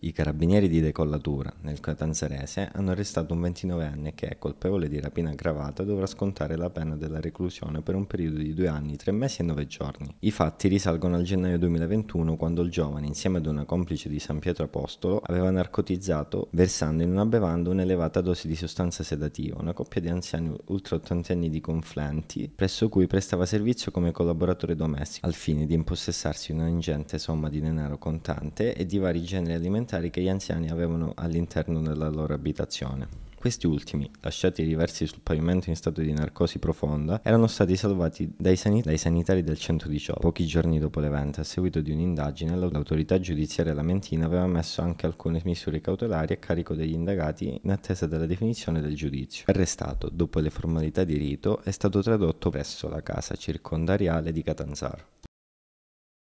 I carabinieri di decollatura, nel catanzarese, hanno arrestato un 29enne che, colpevole di rapina aggravata, dovrà scontare la pena della reclusione per un periodo di due anni, tre mesi e nove giorni. I fatti risalgono al gennaio 2021, quando il giovane, insieme ad una complice di San Pietro Apostolo, aveva narcotizzato, versando in una bevanda un'elevata dose di sostanza sedativa, una coppia di anziani ultra-ottantenni di Conflenti, presso cui prestava servizio come collaboratore domestico, al fine di impossessarsi di una ingente somma di denaro contante e di vari generi alimentari alimentari che gli anziani avevano all'interno della loro abitazione. Questi ultimi, lasciati riversi sul pavimento in stato di narcosi profonda, erano stati salvati dai, sanit- dai, sanitari del 118 pochi giorni dopo l'evento. A seguito di un'indagine, l'autorità giudiziaria lamentina aveva messo anche alcune misure cautelari a carico degli indagati in attesa della definizione del giudizio. Arrestato, dopo le formalità di rito, è stato tradotto presso la casa circondariale di Catanzaro.